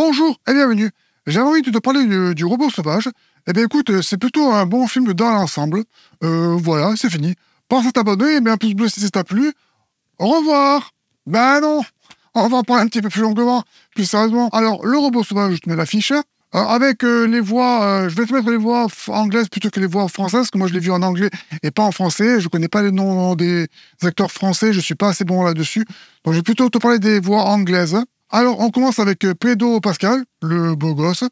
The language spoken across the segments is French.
Bonjour et bienvenue. J'avais envie de te parler du, robot sauvage. Eh bien écoute, c'est plutôt un bon film dans l'ensemble. Euh, voilà, c'est fini. Pense à t'abonner et mets un pouce bleu si ça t'a plu. Au revoir Ben non On va en parler un petit peu plus longuement, plus sérieusement. Alors, le robot sauvage, je te mets l'affiche. Euh, avec euh, les voix, je vais te mettre les voix anglaises plutôt que les voix françaises, parce que moi je l'ai vu en anglais et pas en français. Je connais pas les noms des acteurs français, je suis pas assez bon là-dessus. Donc je vais plutôt te parler des voix anglaises. Alors, on commence avec euh, Pedro Pascal, le beau gosse.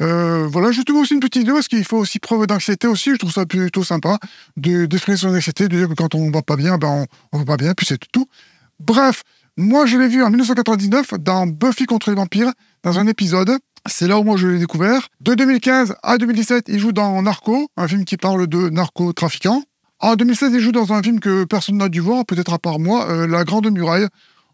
Euh, voilà, je te aussi une petite vidéo parce qu'il faut aussi preuve d'anxiété aussi. Je trouve ça plutôt sympa de son anxiété, de dire que quand on va pas bien, ben on, va pas bien, puis c'est tout. Bref, moi je l'ai vu en 1999 dans Buffy contre les vampires, dans un épisode. C'est là où moi je l'ai découvert. De 2015 à 2017, il joue dans Narco, un film qui parle de narco narco-trafiquants En 2016, il joue dans un film que personne n'a dû voir, peut-être à part moi, euh, La Grande Muraille.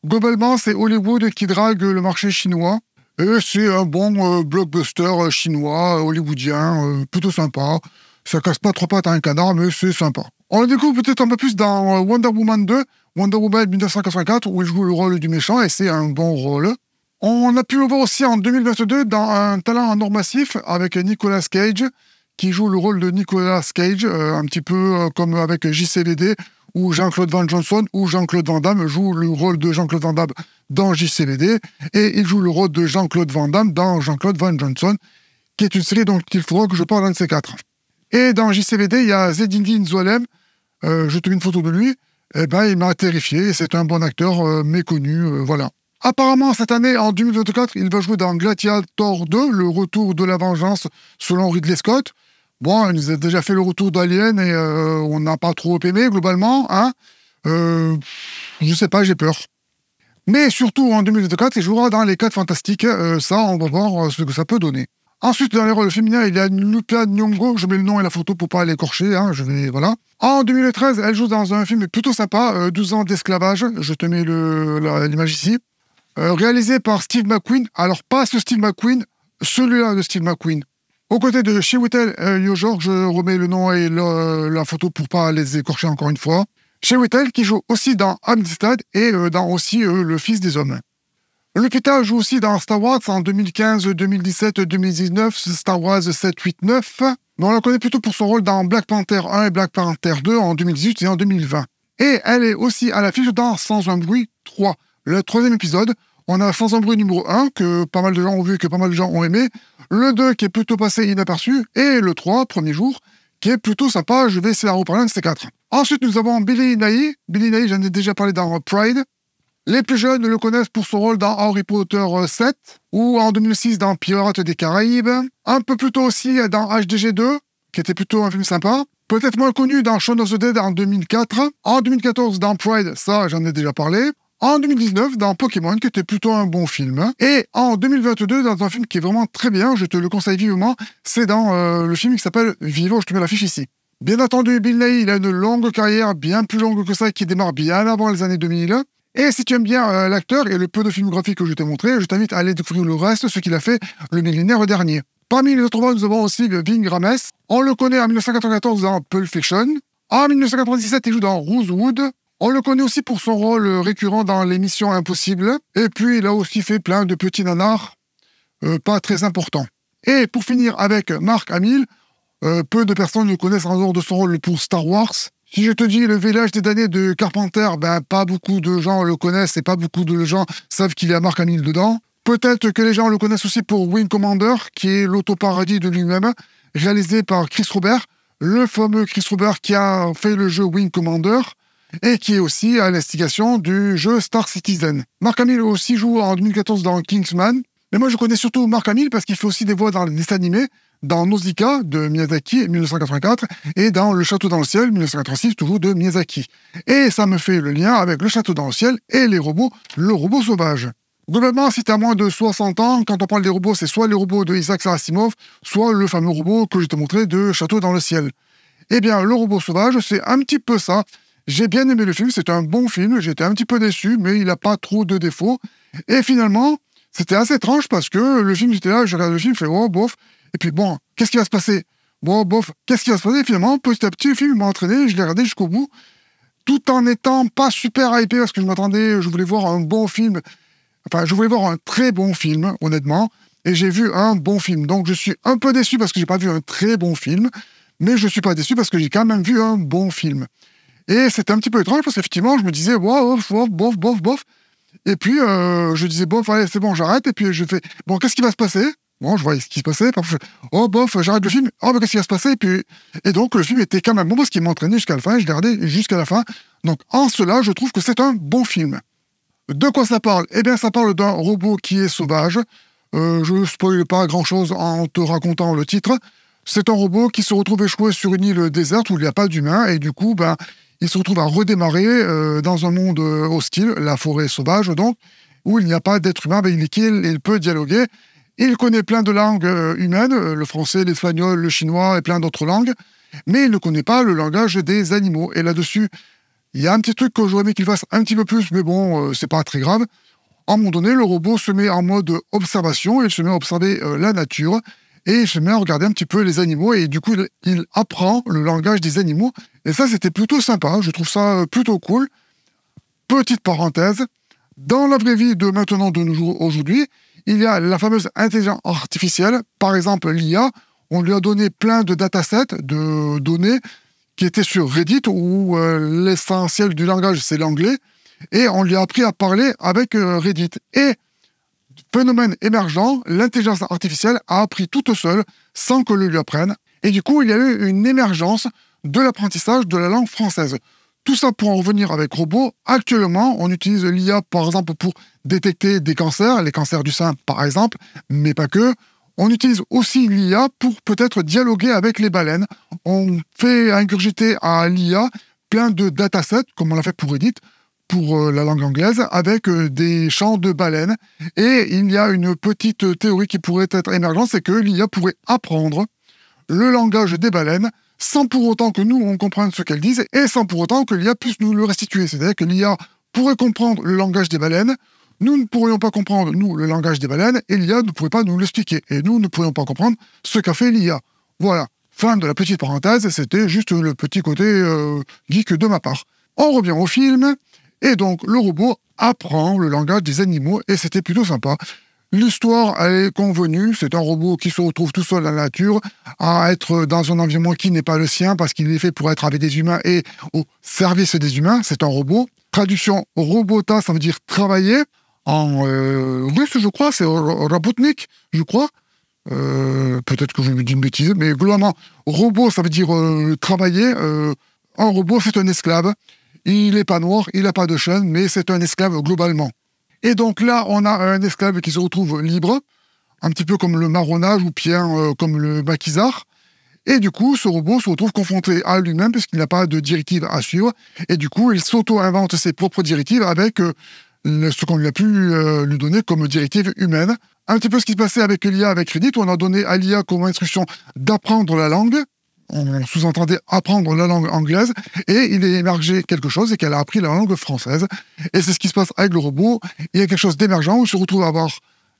Globalement, c'est Hollywood qui drague le marché chinois. Et c'est un bon euh, blockbuster euh, chinois, hollywoodien, euh, plutôt sympa. Ça casse pas trois pattes à un canard, mais c'est sympa. On le découvre peut-être un peu plus dans Wonder Woman 2, Wonder Woman 1984, où il joue le rôle du méchant, et c'est un bon rôle. On a pu le voir aussi en 2022 dans Un talent en or massif avec Nicolas Cage, qui joue le rôle de Nicolas Cage, un petit peu comme avec JCVD, où Jean-Claude Van Johnson ou Jean-Claude Van Damme joue le rôle de Jean-Claude Van Damme dans JCVD et il joue le rôle de Jean-Claude Van Damme dans Jean-Claude Van Johnson, qui est une série dont il faudra que je parle un de ces quatre. Et dans JCVD, il y a Zedindine Zolem, euh, je te mets une photo de lui, et eh ben, il m'a terrifié, c'est un bon acteur euh, méconnu, euh, voilà. Apparemment, cette année, en 2024, il va jouer dans Gladiator 2, le retour de la vengeance selon Ridley Scott. Bon, il nous a déjà fait le retour d'Alien et euh, on n'a pas trop aimé globalement. Hein euh, je sais pas, j'ai peur. Mais surtout en 2024, il jouera dans les 4 fantastiques. Euh, ça, on va voir euh, ce que ça peut donner. Ensuite, dans les rôles féminins, il y a Lupita Nyong'o. Je mets le nom et la photo pour pas l'écorcher. Hein, je vais voilà. En 2013, elle joue dans un film plutôt sympa, 12 ans d'esclavage. Je te mets l'image ici. réalisé par Steve McQueen. Alors pas ce Steve McQueen, celui-là de Steve McQueen. Aux côtés de Chiwetel euh, george je remets le nom et la photo pour pas les écorcher encore une fois. Chiwetel qui joue aussi dans Amistad et euh, dans aussi euh, Le Fils des Hommes. Lupita joue aussi dans Star Wars en 2015, 2017, 2019, Star Wars 7, 8, 9. Mais on la connaît plutôt pour son rôle dans Black Panther 1 et Black Panther 2 en 2018 et en 2020. Et elle est aussi à l'affiche dans Sans un bruit 3, le troisième épisode, on a Sans bruit numéro 1, que pas mal de gens ont vu et que pas mal de gens ont aimé. Le 2, qui est plutôt passé inaperçu. Et le 3, premier jour, qui est plutôt sympa. Je vais essayer de reparler de ces quatre. Ensuite, nous avons Billy Naï. Billy Naï, j'en ai déjà parlé dans Pride. Les plus jeunes le connaissent pour son rôle dans Harry Potter 7 euh, ou en 2006 dans Pirates des Caraïbes. Un peu plus tôt aussi euh, dans HDG 2, qui était plutôt un film sympa. Peut-être moins connu dans Shaun of the Dead en 2004. En 2014 dans Pride, ça j'en ai déjà parlé en 2019 dans Pokémon, qui était plutôt un bon film, hein. et en 2022 dans un film qui est vraiment très bien, je te le conseille vivement, c'est dans euh, le film qui s'appelle Vivo, je te mets l'affiche ici. Bien entendu, Nighy, il a une longue carrière, bien plus longue que ça, qui démarre bien avant les années 2000. Et si tu aimes bien euh, l'acteur et le peu de filmographie que je t'ai montré, je t'invite à aller découvrir le reste, ce qu'il a fait le millénaire dernier. Parmi les autres voix, nous avons aussi Bing Rames. On le connaît en 1994 dans Pulp Fiction. En 1997, il joue dans Rosewood. On le connaît aussi pour son rôle euh, récurrent dans l'émission Impossible. Et puis, il a aussi fait plein de petits nanars, euh, pas très importants. Et pour finir avec Mark Hamill, euh, peu de personnes le connaissent en dehors de son rôle pour Star Wars. Si je te dis le village des damnés de Carpenter, ben pas beaucoup de gens le connaissent et pas beaucoup de gens savent qu'il y a Mark Hamill dedans. Peut-être que les gens le connaissent aussi pour Wing Commander, qui est l'autoparadis de lui-même, réalisé par Chris Robert, le fameux Chris Robert qui a fait le jeu Wing Commander et qui est aussi à l'instigation du jeu Star Citizen. Mark Hamill aussi joue en 2014 dans Kingsman, mais moi je connais surtout Mark Hamill parce qu'il fait aussi des voix dans les dessins animés, dans Nausicaa de Miyazaki 1984 et dans Le Château dans le ciel 1986 toujours de Miyazaki. Et ça me fait le lien avec Le Château dans le ciel et les robots, le robot sauvage. Globalement, si t'as moins de 60 ans, quand on parle des robots, c'est soit les robots de Isaac Sarasimov, soit le fameux robot que je te montré de Château dans le ciel. Eh bien, le robot sauvage, c'est un petit peu ça. J'ai bien aimé le film, c'est un bon film, j'étais un petit peu déçu, mais il n'a pas trop de défauts. Et finalement, c'était assez étrange parce que le film, j'étais là, je regarde le film, je fais oh bof. Et puis bon, qu'est-ce qui va se passer Bon bof, qu'est-ce qui va se passer Finalement, petit à petit, le film m'a entraîné, je l'ai regardé jusqu'au bout, tout en n'étant pas super hypé parce que je m'attendais, je voulais voir un bon film. Enfin, je voulais voir un très bon film, honnêtement, et j'ai vu un bon film. Donc je suis un peu déçu parce que je j'ai pas vu un très bon film, mais je suis pas déçu parce que j'ai quand même vu un bon film. Et c'était un petit peu étrange parce qu'effectivement, je me disais, bof, bof, bof, bof, Et puis, euh, je disais, bof, allez, c'est bon, j'arrête. Et puis, je fais, bon, qu'est-ce qui va se passer Bon, je voyais ce qui se passait. Parfois, oh, bof, j'arrête le film. Oh, mais qu'est-ce qui va se passer Et puis, et donc, le film était quand même bon parce qu'il m'entraînait jusqu'à la fin. Je l'ai jusqu'à la fin. Donc, en cela, je trouve que c'est un bon film. De quoi ça parle Eh bien, ça parle d'un robot qui est sauvage. Euh, je ne spoil pas grand-chose en te racontant le titre. C'est un robot qui se retrouve échoué sur une île déserte où il n'y a pas d'humains et du coup, ben, il se retrouve à redémarrer euh, dans un monde euh, hostile, la forêt sauvage donc, où il n'y a pas d'être humain avec lesquels il peut dialoguer. Il connaît plein de langues euh, humaines, le français, l'espagnol, le chinois et plein d'autres langues, mais il ne connaît pas le langage des animaux. Et là-dessus, il y a un petit truc que j'aurais aimé qu'il fasse un petit peu plus, mais bon, c'est pas très grave. À un moment donné, le robot se met en mode observation, il se met à observer la nature, et à regarder un petit peu les animaux et du coup il apprend le langage des animaux et ça c'était plutôt sympa, je trouve ça euh, plutôt cool. Petite parenthèse, dans la vraie vie de maintenant de nos jours aujourd'hui, il y a la fameuse intelligence artificielle, par exemple l'IA, on lui a donné plein de datasets, de données qui étaient sur Reddit où euh, l'essentiel du langage c'est l'anglais et on lui a appris à parler avec euh, Reddit et Phénomène émergent, l'intelligence artificielle a appris toute seule sans que l'on lui apprenne. Et du coup, il y a eu une émergence de l'apprentissage de la langue française. Tout ça pour en revenir avec robot. Actuellement, on utilise l'IA par exemple pour détecter des cancers, les cancers du sein par exemple, mais pas que. On utilise aussi l'IA pour peut-être dialoguer avec les baleines. On fait ingurgiter à l'IA plein de datasets, comme on l'a fait pour Edith, pour euh, la langue anglaise avec euh, des chants de baleines. Et il y a une petite théorie qui pourrait être émergente, c'est que l'IA pourrait apprendre le langage des baleines sans pour autant que nous, on comprenne ce qu'elles disent et sans pour autant que l'IA puisse nous le restituer. C'est-à-dire que l'IA pourrait comprendre le langage des baleines, nous ne pourrions pas comprendre, nous, le langage des baleines, et l'IA ne pourrait pas nous l'expliquer. Et nous ne pourrions pas comprendre ce qu'a fait l'IA. Voilà. Fin de la petite parenthèse, c'était juste le petit côté euh, geek de ma part. On revient au film, et donc, le robot apprend le langage des animaux et c'était plutôt sympa. L'histoire, elle est convenue. C'est un robot qui se retrouve tout seul dans la nature, à être dans un environnement qui n'est pas le sien parce qu'il est fait pour être avec des humains et au service des humains. C'est un robot. Traduction robota, ça veut dire travailler. En euh, russe, je crois, c'est robotnik », je crois. Euh, peut-être que je me dis une bêtise, mais globalement, robot, ça veut dire euh, travailler. un robot, c'est un esclave. Il n'est pas noir, il n'a pas de chaîne, mais c'est un esclave globalement. Et donc là, on a un esclave qui se retrouve libre, un petit peu comme le marronnage ou bien euh, comme le maquisard. Et du coup, ce robot se retrouve confronté à lui-même puisqu'il n'a pas de directive à suivre. Et du coup, il s'auto-invente ses propres directives avec euh, ce qu'on lui a pu euh, lui donner comme directive humaine. Un petit peu ce qui se passait avec l'IA, avec Reddit, on a donné à l'IA comme instruction d'apprendre la langue on sous-entendait apprendre la langue anglaise, et il est émergé quelque chose et qu'elle a appris la langue française. Et c'est ce qui se passe avec le robot. Il y a quelque chose d'émergent où se retrouve à avoir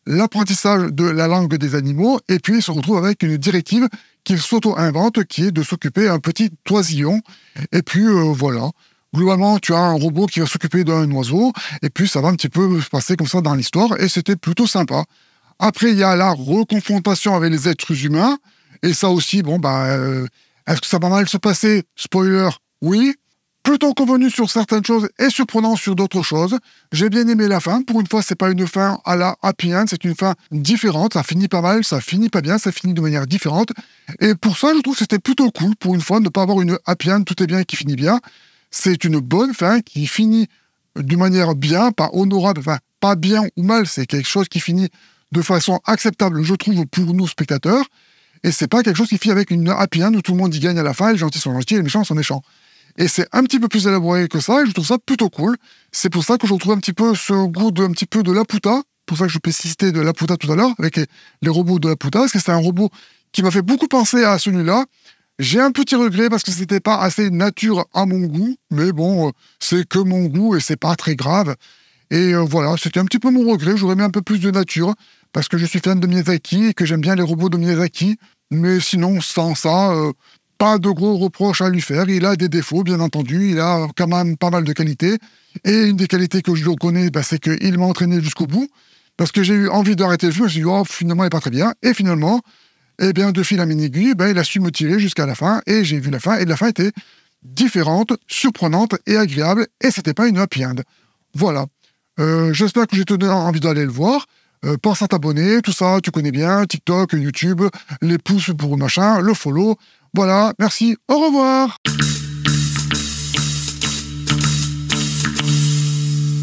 l'apprentissage de la langue des animaux, et puis il se retrouve avec une directive qu'il s'auto-invente, qui est de s'occuper d'un petit toisillon. Et puis euh, voilà. Globalement, tu as un robot qui va s'occuper d'un oiseau, et puis ça va un petit peu se passer comme ça dans l'histoire, et c'était plutôt sympa. Après, il y a la reconfrontation avec les êtres humains. Et ça aussi, bon, bah, euh, est-ce que ça va mal se passer Spoiler, oui. Plutôt convenu sur certaines choses et surprenant sur d'autres choses. J'ai bien aimé la fin. Pour une fois, c'est pas une fin à la happy end, c'est une fin différente. Ça finit pas mal, ça finit pas bien, ça finit de manière différente. Et pour ça, je trouve que c'était plutôt cool pour une fois de ne pas avoir une happy end, tout est bien qui finit bien. C'est une bonne fin qui finit d'une manière bien, pas honorable, enfin, pas bien ou mal, c'est quelque chose qui finit de façon acceptable, je trouve, pour nous spectateurs. Et c'est pas quelque chose qui fit avec une happy end où tout le monde y gagne à la fin, les gentils sont gentils, et les méchants sont méchants. Et c'est un petit peu plus élaboré que ça, et je trouve ça plutôt cool. C'est pour ça que je retrouve un petit peu ce goût de, un petit peu de Laputa, pour ça que je citer de Laputa tout à l'heure, avec les, robots de Laputa, parce que c'est un robot qui m'a fait beaucoup penser à celui-là. J'ai un petit regret parce que c'était pas assez nature à mon goût, mais bon, euh, c'est que mon goût et c'est pas très grave. Et euh, voilà, c'était un petit peu mon regret, j'aurais mis un peu plus de nature, parce que je suis fan de Miyazaki et que j'aime bien les robots de Miyazaki. Mais sinon, sans ça, euh, pas de gros reproches à lui faire. Il a des défauts, bien entendu. Il a quand même pas mal de qualités. Et une des qualités que je reconnais, bah, c'est qu'il m'a entraîné jusqu'au bout. Parce que j'ai eu envie d'arrêter le jeu. Je me dit, oh, finalement, il n'est pas très bien. Et finalement, eh bien, de fil à mini-aiguille, bah, il a su me tirer jusqu'à la fin. Et j'ai vu la fin. Et la fin était différente, surprenante et agréable. Et c'était pas une happy Voilà. Euh, j'espère que j'ai donné envie d'aller le voir. Euh, pense à t'abonner, tout ça, tu connais bien, TikTok, YouTube, les pouces pour machin, le follow. Voilà, merci, au revoir